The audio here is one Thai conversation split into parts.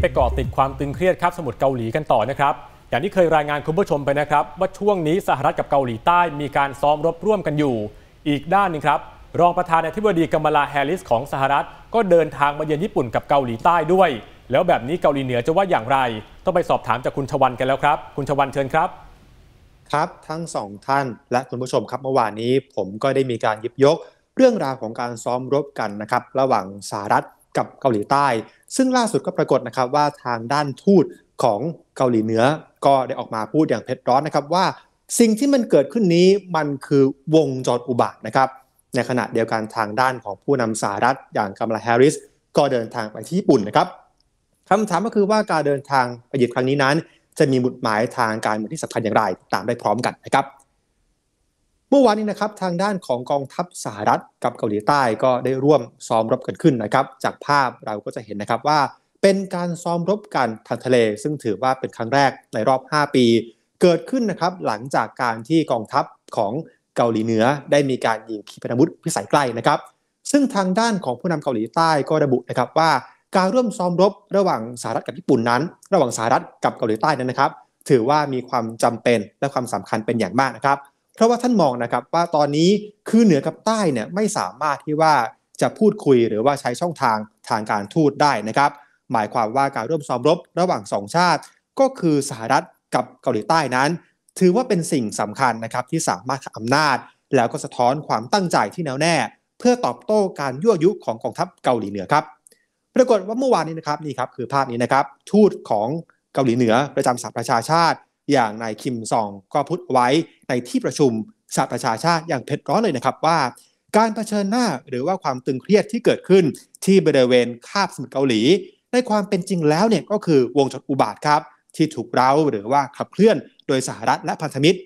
ไปเกาะติดความตึงเครียดครับสมุดเกาหลีกันต่อนะครับ อย่างที่เคยรายงานคุณผู้ชมไปนะครับ ว่าช่วงนี้สหรัฐกับเกาหลีใต้มีการซ้อมรบร่วมกันอยู่ อีกด้านนึงครับ รองประธานาธิบดีกัมลาแฮริส ของสหรัฐก็เดินทางมาเยือนญี่ปุ่นกับเกาหลีใต้ด้วย แล้วแบบนี้เกาหลีเหนือจะว่าอย่างไร ต้องไปสอบถามจากคุณชวันกันแล้วครับ คุณชวันเชิญครับ ครับทั้งสองท่านและคุณผู้ชมครับเมื่อวานนี้ผมก็ได้มีการยิบยก เรื่องราวของการซ้อมรบกันนะครับระหว่างสหรัฐกับเกาหลีใต้ ซึ่งล่าสุดก็ปรากฏนะครับว่าทางด้านทูตของเกาหลีเหนือ ก็ได้ออกมาพูดอย่างเผ็ดร้อนนะครับว่า สิ่งที่มันเกิดขึ้นนี้มันคือวงจรอุบาทนะครับ ในขณะเดียวกันทางด้านของผู้นำสหรัฐอย่างกัมลาแฮริสก็เดินทางไปที่ญี่ปุ่นนะครับคำถามก็คือว่าการเดินทางไปเยือนครั้งนี้นั้น จะมีบุตรหมายทางการเมืองที่สำคัญอย่างไรตามได้พร้อมกันนะครับเมื่อวานนี้นะครับทางด้านของกองทัพสหรัฐกับเกาหลีใต้ก็ได้ร่วมซ้อมรบกันขึ้นนะครับ จากภาพเราก็จะเห็นนะครับว่า เป็นการซ้อมรบกันทางทะเล ซึ่งถือว่าเป็นครั้งแรกในรอบ 5 ปี เกิดขึ้นนะครับ หลังจากการที่กองทัพของเกาหลีเหนือได้มีการยิงขีปนาวุธพิสัยใกล้นะครับ ซึ่งทางด้านของผู้นำเกาหลีใต้ก็ระบุนะครับว่า การร่วมซ้อมรบระหว่างสหรัฐกับญี่ปุ่นนั้น ระหว่างสหรัฐกับเกาหลีใต้นั้นนะครับ ถือว่ามีความจำเป็นและความสำคัญเป็นอย่างมากนะครับเพราะว่าท่านมองนะครับว่าตอนนี้คือเหนือกับใต้เนี่ยไม่สามารถที่ว่าจะพูดคุยหรือว่าใช้ช่องทางทางการทูตได้นะครับ หมายความว่าการร่วมซ้อมรบระหว่างสองชาติ ก็คือสหรัฐกับเกาหลีใต้นั้น ถือว่าเป็นสิ่งสำคัญนะครับที่สามารถอำนาจแล้วก็สะท้อนความตั้งใจที่แน่วแน่ เพื่อตอบโต้การยั่วยุของกองทัพเกาหลีเหนือครับปรากฏว่าเมื่อวานนี้นะครับนี่ครับคือภาพนี้นะครับทูตของเกาหลีเหนือประจำสหประชาชาติอย่างนายคิมซอง ก็พูดไว้ ในที่ประชุมสหประชาชาติอย่างเผ็ดร้อนเลยนะครับว่า การเผชิญหน้าหรือว่าความตึงเครียดที่เกิดขึ้นที่บริเวณคาบสมุทรเกาหลีในความเป็นจริงแล้วเนี่ยก็คือวงจรอุบาทครับที่ถูกเร้าหรือว่าขับเคลื่อนโดยสหรัฐและพันธมิตร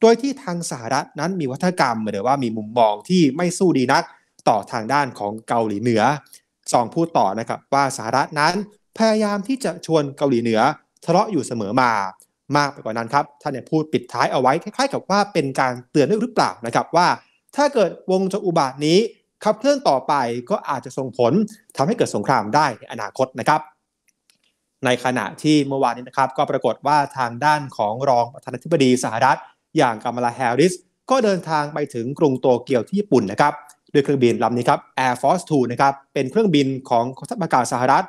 โดยที่ทางสหรัฐนั้นมีวัฒกรรมหรือว่ามีมุมมองที่ไม่สู้ดีนักต่อทางด้านของเกาหลีเหนือซองพูดต่อนะครับว่าสหรัฐนั้นพยายามที่จะชวนเกาหลีเหนือทะเลาะอยู่เสมอมามากไปกว่านั้นครับท่านเนี่ยพูดปิดท้ายเอาไว้ คล้ายๆกับว่าเป็นการเตือนหรือเปล่านะครับ ว่าถ้าเกิดวงจรอุบาทนี้ ขับเคลื่อนต่อไปก็อาจจะส่งผลทำให้เกิดสงครามได้ในอนาคตนะครับ ในขณะที่เมื่อวานนี้นะครับก็ปรากฏว่าทางด้านของรองประธานาธิบดีสหรัฐ อย่างกามลาแฮร์ริสก็เดินทางไปถึงกรุงโตเกียวที่ญี่ปุ่นนะครับด้วยเครื่องบินลำนี้ครับ Air Force 2นะครับเป็นเครื่องบินของกองทัพอากาศสหรัฐ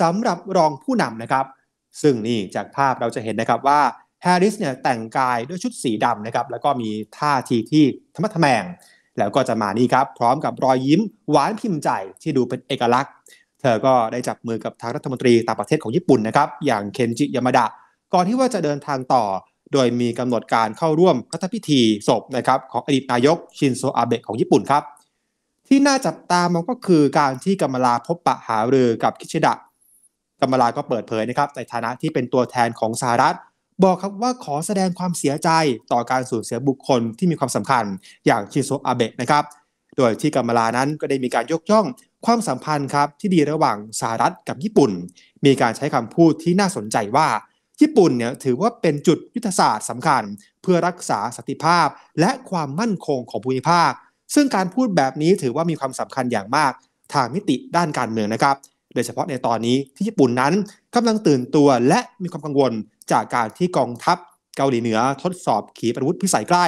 สำหรับรองผู้นำนะครับซึ่งนี่จากภาพเราจะเห็นนะครับว่าแฮร์ริสเนี่ยแต่งกายด้วยชุดสีดำนะครับแล้วก็มีท่าทีที่ธรรมะทแมง แล้วก็จะมานี่ครับ พร้อมกับรอยยิ้มหวานพิมพ์ใจที่ดูเป็นเอกลักษณ์ เธอก็ได้จับมือกับทางรัฐมนตรีต่างประเทศของญี่ปุ่นนะครับอย่างเคนจิยามาดะ ก่อนที่ว่าจะเดินทางต่อโดยมีกำหนดการเข้าร่วมรัฐพิธีศพนะครับของอดีตนายกชินโซอาเบะของญี่ปุ่นครับที่น่าจับตามองก็คือการที่กัมลาพบปะหารือกับคิชิดะกัมลาก็เปิดเผยนะครับในฐานะที่เป็นตัวแทนของสหรัฐ บอกครับว่าขอแสดงความเสียใจต่อการสูญเสียบุคคลที่มีความสำคัญอย่างชิโซอาเบะนะครับ โดยที่กัมมาลานั้นก็ได้มีการยกย่องความสัมพันธ์ครับที่ดีระหว่างสหรัฐกับญี่ปุ่น มีการใช้คำพูดที่น่าสนใจว่า ญี่ปุ่นเนี่ยถือว่าเป็นจุดยุทธศาสตร์สำคัญ เพื่อรักษาสติภาพ และความมั่นคงของภูมิภาค ซึ่งการพูดแบบนี้ถือว่ามีความสำคัญอย่างมากทางมิติด้านการเมืองนะครับโดยเฉพาะในตอนนี้ที่ญี่ปุ่นนั้น กำลังตื่นตัวและมีความกังวลจากการที่กองทัพ เกาหลีเหนือ ทดสอบขีปนาวุธพิสัยใกล้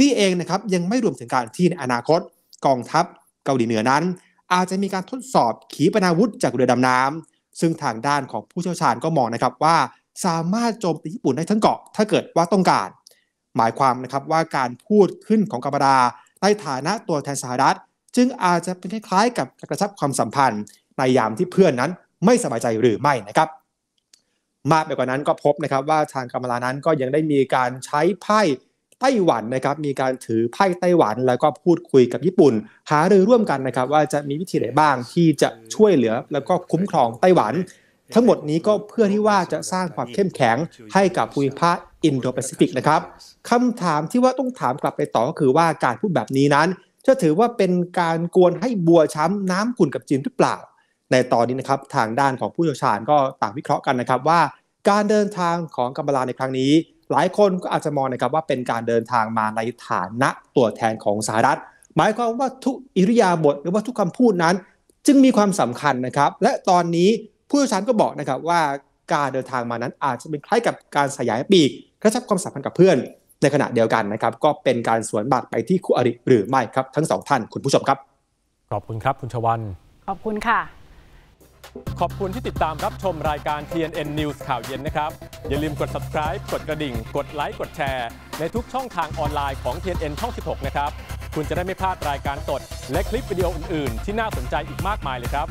นี่เองนะครับยังไม่รวมถึงการที่ในอนาคต กองทัพเกาหลีเหนือนั้น อาจจะมีการทดสอบขีปนาวุธจากเรือดำน้ำ ซึ่งทางด้านของผู้เชี่ยวชาญก็มองนะครับว่า สามารถโจมตีญี่ปุ่นได้ทั้งเกาะถ้าเกิดว่าต้องการ หมายความนะครับว่าการพูดขึ้นของกัมพูชาในฐานะตัวแทนสหรัฐจึงอาจจะเป็นคล้ายๆ กับกระชับความสัมพันธ์ในยามที่เพื่อนนั้นไม่สบายใจหรือไม่นะครับ มากไปกว่านั้นก็พบนะครับ ว่าทางกัมลานั้นก็ยังได้มีการใช้ไพ่ไต้หวันนะครับมีการถือไพ่ไต้หวัน แล้วก็พูดคุยกับญี่ปุ่น หารือร่วมกันนะครับ ว่าจะมีวิธีไหนบ้างที่จะช่วยเหลือแล้วก็คุ้มครองไต้หวันทั้งหมดนี้ก็เพื่อที่ว่าจะสร้างความเข้มแข็งให้กับภูมิภาคอินโดแปซิฟิกนะครับคำถามที่ว่าต้องถามกลับไปต่อก็คือว่าการพูดแบบนี้นั้นจะถือว่าเป็นการกวนให้บัวช้ำน้ำขุ่นกับจีนหรือเปล่าในตอนนี้นะครับทางด้านของผู้เชี่ยวชาญก็ต่างวิเคราะห์กันนะครับว่า การเดินทางของกัมบลาในครั้งนี้ หลายคนก็อาจจะมองนะครับว่าเป็นการเดินทางมาในฐานะตัวแทนของสหรัฐหมายความว่า ทุกอิริยาบถหรือว่าทุกคำพูดนั้น จึงมีความสำคัญนะครับ และตอนนี้ผู้เชี่ยวชาญก็บอกนะครับว่าการเดินทางมานั้นอาจจะเป็นคล้ายกับการสยายปีกกระชับความสัมพันธ์กับเพื่อนในขณะเดียวกันนะครับ ก็เป็นการสวนบารไปที่คู่อริหรือไม่ครับทั้งสองท่าน คุณผู้ชมครับขอบคุณครับคุณชวันขอบคุณค่ะขอบคุณที่ติดตามรับชมรายการ TNN News ข่าวเย็นนะครับ อย่าลืมกด subscribe กดกระดิ่ง กดไลค์ กดแชร์ในทุกช่องทางออนไลน์ของ TNN ช่อง 16 นะครับ คุณจะได้ไม่พลาดรายการสดและคลิปวิดีโออื่นๆ ที่น่าสนใจอีกมากมายเลยครับ